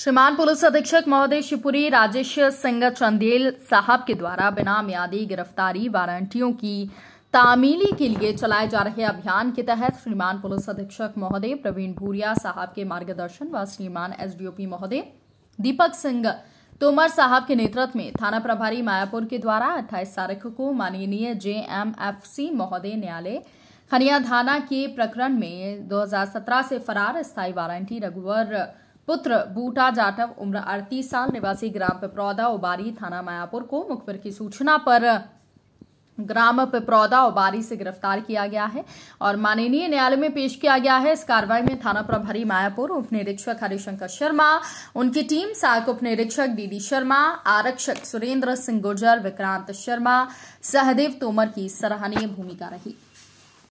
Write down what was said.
श्रीमान पुलिस अधीक्षक महोदय शिवपुरी राजेश सिंह चंदेल साहब के द्वारा बिना मियादी गिरफ्तारी वारंटियों की तामीली के लिए चलाए जा रहे अभियान के तहत श्रीमान पुलिस अधीक्षक महोदय प्रवीण भूरिया साहब के मार्गदर्शन व श्रीमान एसडीओपी महोदय दीपक सिंह तोमर साहब के नेतृत्व में थाना प्रभारी मायापुर के द्वारा 28 तारीख को माननीय जेएमएफसी महोदय न्यायालय खनिया थाना के प्रकरण में 2017 से फरार स्थायी वारंटी रघुवर पुत्र बूटा जाटव उम्र अड़तीस साल निवासी ग्राम पिपरौदा उबारी थाना मायापुर को मुखबिर की सूचना पर ग्राम पिपरौदा ओबारी से गिरफ्तार किया गया है और माननीय न्यायालय में पेश किया गया है इस कार्रवाई में थाना प्रभारी मायापुर उप निरीक्षक हरिशंकर शर्मा उनकी टीम सहायक उप निरीक्षक डीडी शर्मा आरक्षक सुरेंद्र सिंह गुर्जर विक्रांत शर्मा सहदेव तोमर की सराहनीय भूमिका रही